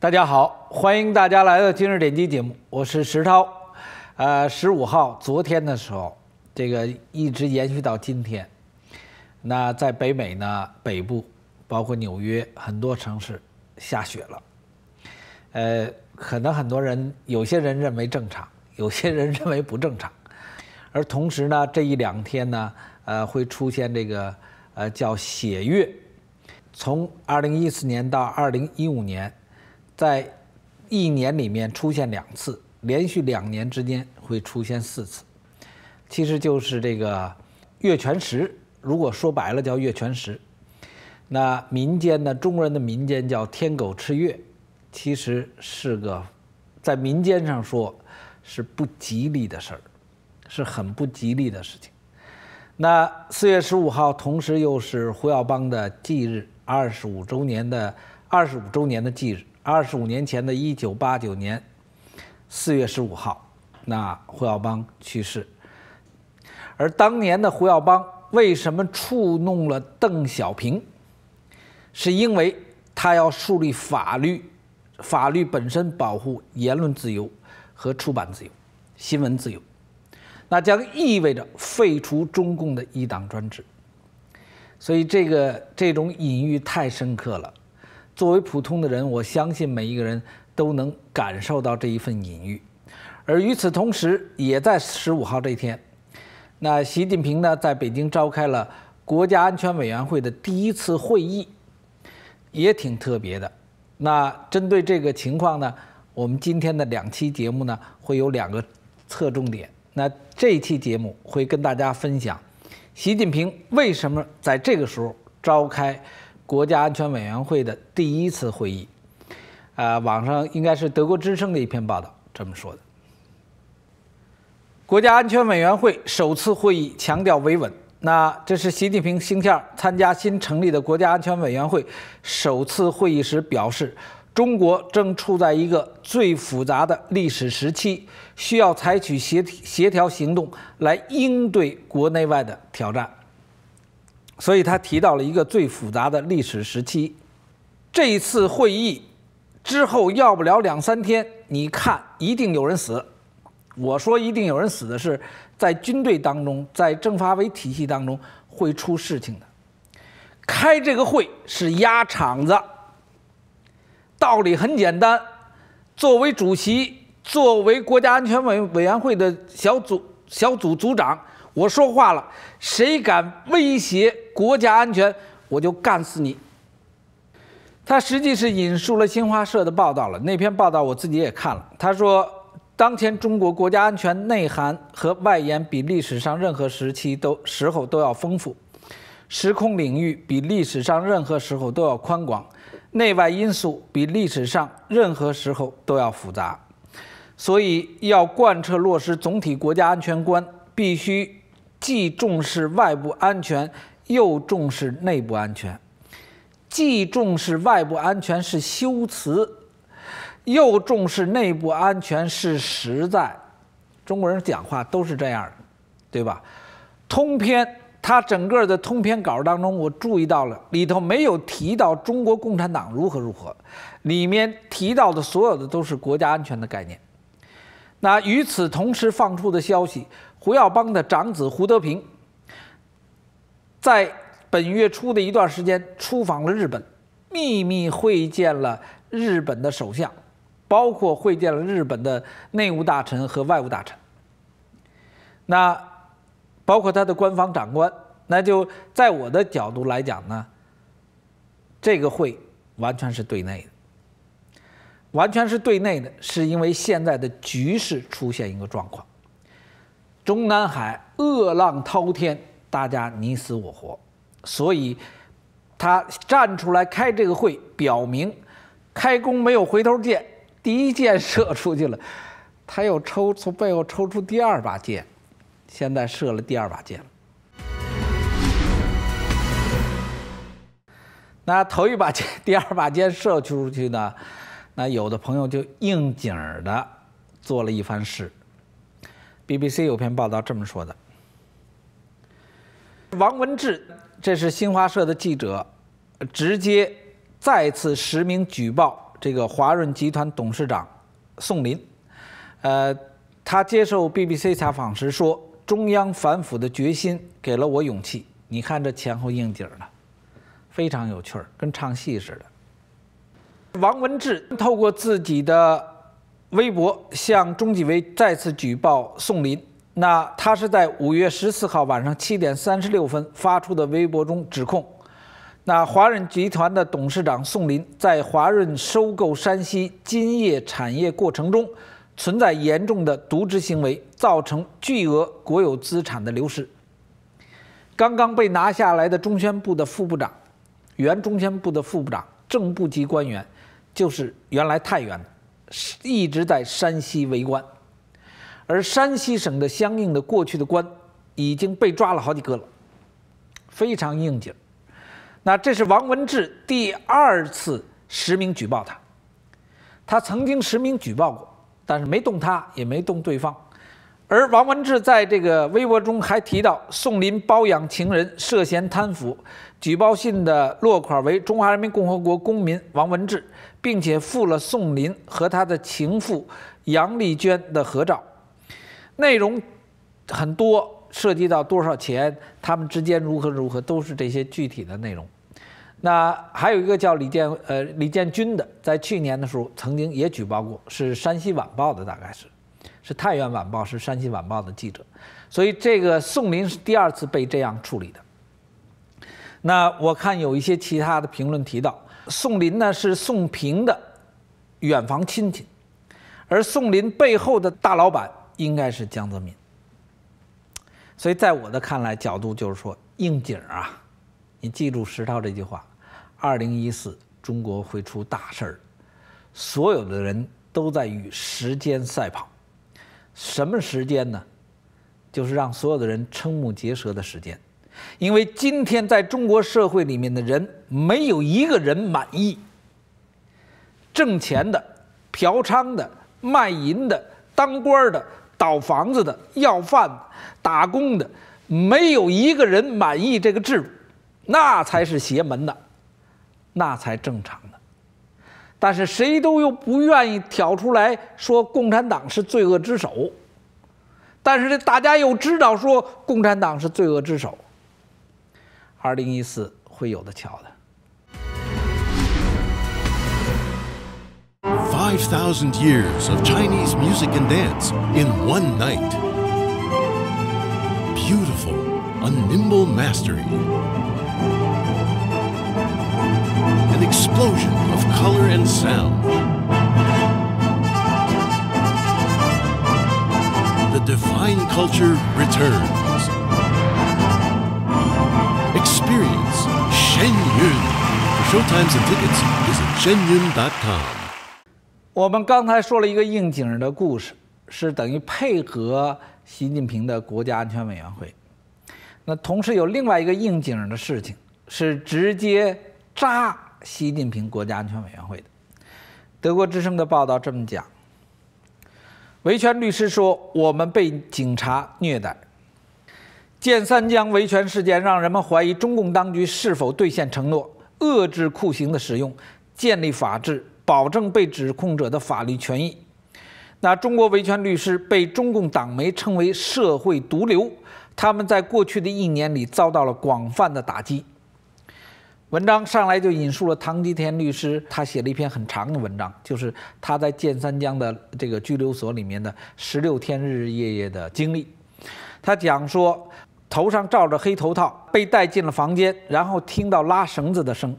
大家好，欢迎大家来到今日点击节目，我是石涛。呃，十五号昨天的时候，这个一直延续到今天。那在北美呢，北部包括纽约很多城市下雪了。呃，可能很多人，有些人认为正常，有些人认为不正常。而同时呢，这一两天呢，呃，会出现这个呃叫血月，从二零一四年到二零一五年。在一年里面出现两次，连续两年之间会出现四次，其实就是这个月全食。如果说白了叫月全食，那民间呢，中国人的民间叫天狗吃月，其实是个在民间上说，是不吉利的事儿，是很不吉利的事情。那四月十五号，同时又是胡耀邦的忌日。二十五周年的，二十五周年的忌日，二十五年前的1989年4月15号，那胡耀邦去世。而当年的胡耀邦为什么触怒了邓小平？是因为他要树立法律，法律本身保护言论自由和出版自由、新闻自由，那将意味着废除中共的一党专制。所以这个这种隐喻太深刻了，作为普通的人，我相信每一个人都能感受到这一份隐喻。而与此同时，也在十五号这一天，那习近平呢在北京召开了国家安全委员会的第一次会议，也挺特别的。那针对这个情况呢，我们今天的两期节目呢会有两个侧重点。那这一期节目会跟大家分享。习近平为什么在这个时候召开国家安全委员会的第一次会议？呃，网上应该是德国之声的一篇报道这么说的。国家安全委员会首次会议强调维稳。那这是习近平星期二参加新成立的国家安全委员会首次会议时表示。中国正处在一个最复杂的历史时期，需要采取协协调行动来应对国内外的挑战。所以他提到了一个最复杂的历史时期。这一次会议之后，要不了两三天，你看，一定有人死。我说一定有人死的是在军队当中，在政法委体系当中会出事情的。开这个会是压场子。道理很简单，作为主席，作为国家安全委委员会的小组小组组长，我说话了，谁敢威胁国家安全，我就干死你。他实际是引述了新华社的报道了，那篇报道我自己也看了。他说，当前中国国家安全内涵和外延比历史上任何时期都时候都要丰富，时空领域比历史上任何时候都要宽广。内外因素比历史上任何时候都要复杂，所以要贯彻落实总体国家安全观，必须既重视外部安全，又重视内部安全；既重视外部安全是修辞，又重视内部安全是实在。中国人讲话都是这样，对吧？通篇。他整个的通篇稿当中，我注意到了里头没有提到中国共产党如何如何，里面提到的所有的都是国家安全的概念。那与此同时放出的消息，胡耀邦的长子胡德平，在本月初的一段时间出访了日本，秘密会见了日本的首相，包括会见了日本的内务大臣和外务大臣。那。包括他的官方长官，那就在我的角度来讲呢，这个会完全是对内的，完全是对内的，是因为现在的局势出现一个状况，中南海恶浪滔天，大家你死我活，所以他站出来开这个会，表明开弓没有回头箭，第一箭射出去了，他又抽从背后抽出第二把剑。现在射了第二把箭了。那头一把箭、第二把箭射出去呢？那有的朋友就应景儿的做了一番事。BBC 有篇报道这么说的：王文志，这是新华社的记者，直接再次实名举报这个华润集团董事长宋林。呃，他接受 BBC 采访时说。中央反腐的决心给了我勇气。你看这前后应景儿呢，非常有趣儿，跟唱戏似的。王文志透过自己的微博向中纪委再次举报宋林。那他是在五月十四号晚上七点三十六分发出的微博中指控，那华润集团的董事长宋林在华润收购山西金叶产业过程中。存在严重的渎职行为，造成巨额国有资产的流失。刚刚被拿下来的中宣部的副部长，原中宣部的副部长，正部级官员，就是原来太原，一直在山西为官，而山西省的相应的过去的官已经被抓了好几个了，非常应景。那这是王文志第二次实名举报他，他曾经实名举报过。但是没动他，也没动对方，而王文志在这个微博中还提到宋林包养情人涉嫌贪腐，举报信的落款为中华人民共和国公民王文志，并且附了宋林和他的情妇杨丽娟的合照，内容很多，涉及到多少钱，他们之间如何如何，都是这些具体的内容。那还有一个叫李建呃李建军的，在去年的时候曾经也举报过，是山西晚报的，大概是，是太原晚报，是山西晚报的记者，所以这个宋林是第二次被这样处理的。那我看有一些其他的评论提到，宋林呢是宋平的远房亲戚，而宋林背后的大老板应该是江泽民，所以在我的看来角度就是说应景啊。你记住石涛这句话：，二零一四中国会出大事儿，所有的人都在与时间赛跑，什么时间呢？就是让所有的人瞠目结舌的时间，因为今天在中国社会里面的人，没有一个人满意，挣钱的、嫖娼的、卖淫的、当官的、倒房子的、要饭的、打工的，没有一个人满意这个制度。那才是邪门的，那才正常的。但是谁都又不愿意挑出来说共产党是罪恶之首，但是这大家又知道说共产党是罪恶之首。二零一四会有的瞧的。Five thousand years of Chinese music and dance in one night. Beautiful, a nimble mastery. The culture returns. showtimes Shen explosion divine Experience color of sound. an and For 我们刚才说了一个应景的故事，是等于配合习近平的国家安全委员会。那同时有另外一个应景的事情，是直接扎。习近平国家安全委员会的《德国之声》的报道这么讲：，维权律师说，我们被警察虐待。建三江维权事件让人们怀疑中共当局是否兑现承诺，遏制酷刑的使用，建立法治，保证被指控者的法律权益。那中国维权律师被中共党媒称为“社会毒瘤”，他们在过去的一年里遭到了广泛的打击。文章上来就引述了唐吉田律师，他写了一篇很长的文章，就是他在建三江的这个拘留所里面的十六天日日夜夜的经历。他讲说，头上罩着黑头套，被带进了房间，然后听到拉绳子的声，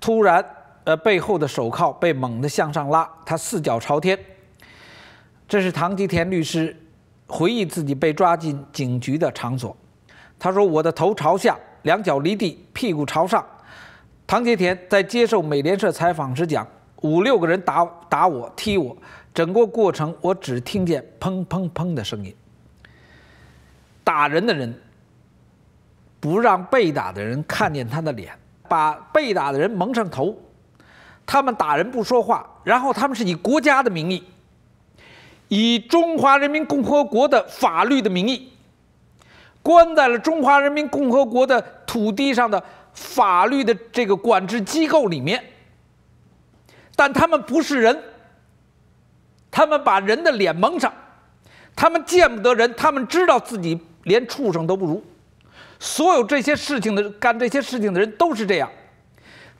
突然，呃，背后的手铐被猛地向上拉，他四脚朝天。这是唐吉田律师回忆自己被抓进警局的场所。他说：“我的头朝下，两脚离地，屁股朝上。”唐杰田在接受美联社采访时讲：“五六个人打打我、踢我，整个过程我只听见砰砰砰的声音。打人的人不让被打的人看见他的脸，把被打的人蒙上头。他们打人不说话，然后他们是以国家的名义，以中华人民共和国的法律的名义，关在了中华人民共和国的土地上的。”法律的这个管制机构里面，但他们不是人，他们把人的脸蒙上，他们见不得人，他们知道自己连畜生都不如。所有这些事情的干这些事情的人都是这样，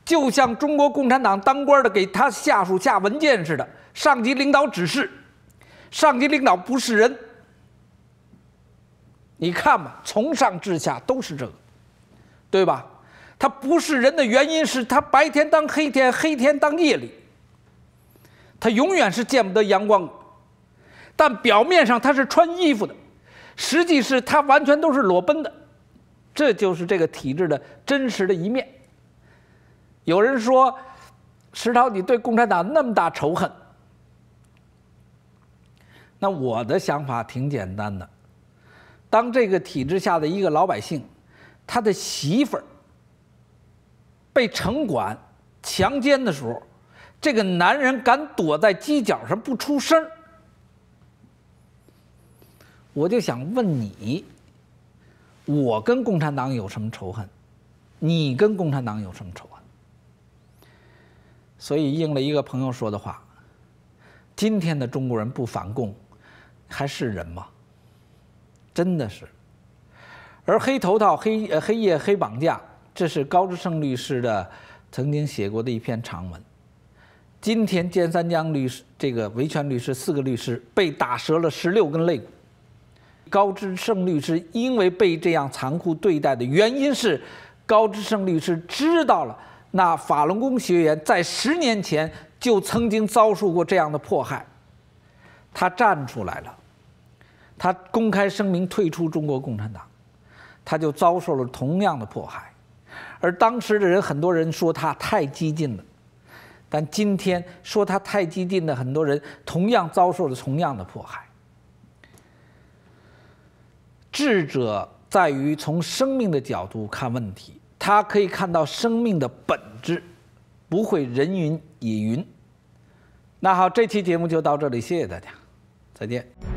就像中国共产党当官的给他下属下文件似的，上级领导指示，上级领导不是人，你看嘛，从上至下都是这个，对吧？他不是人的原因是他白天当黑天，黑天当夜里。他永远是见不得阳光，但表面上他是穿衣服的，实际是他完全都是裸奔的。这就是这个体制的真实的一面。有人说：“石涛，你对共产党那么大仇恨？”那我的想法挺简单的，当这个体制下的一个老百姓，他的媳妇儿。被城管强奸的时候，这个男人敢躲在犄角上不出声我就想问你：我跟共产党有什么仇恨？你跟共产党有什么仇恨？所以应了一个朋友说的话：今天的中国人不反共，还是人吗？真的是。而黑头套、黑黑夜、黑绑架。这是高志胜律师的曾经写过的一篇长文。今天，建三江律师这个维权律师，四个律师被打折了十六根肋骨。高志胜律师因为被这样残酷对待的原因是，高志胜律师知道了那法轮功学员在十年前就曾经遭受过这样的迫害，他站出来了，他公开声明退出中国共产党，他就遭受了同样的迫害。而当时的人，很多人说他太激进了，但今天说他太激进的很多人，同样遭受了同样的迫害。智者在于从生命的角度看问题，他可以看到生命的本质，不会人云亦云。那好，这期节目就到这里，谢谢大家，再见。